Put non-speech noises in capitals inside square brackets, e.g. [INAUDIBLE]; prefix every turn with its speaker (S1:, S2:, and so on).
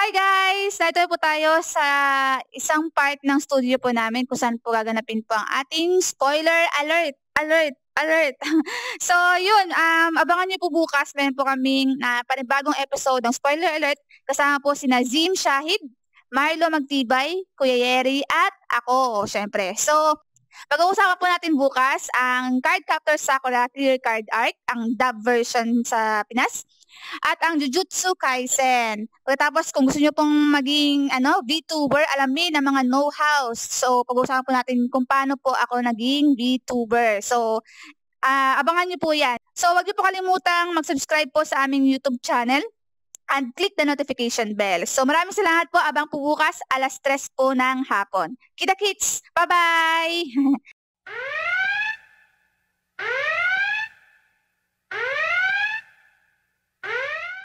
S1: Hi guys! Dito po tayo sa isang part ng studio po namin kung saan po gaganapin po ang ating spoiler alert! Alert! Alert! [LAUGHS] so yun, um, abangan niyo po bukas. Meron po kaming uh, panibagong episode ng spoiler alert. Kasama po si Nazim Shahid, Marlo Magtibay, Kuya Yeri, at ako, syempre. So, pag-uusapan po natin bukas ang Card Captor Sakura Clear Card Art, ang dub version sa Pinas, at ang Jujutsu Kaisen. Pagkatapos kung gusto niyo pong maging ano, VTuber, alamin ang mga know-how. So pag-uusapan po natin kung paano po ako naging VTuber. So uh, abangan niyo po 'yan. So wag niyo po kalimutang mag-subscribe po sa aming YouTube channel and click the notification bell. So maraming salamat po. Abang po bukas alas 3 po ng hapon. Kita kids! Bye-bye! [LAUGHS]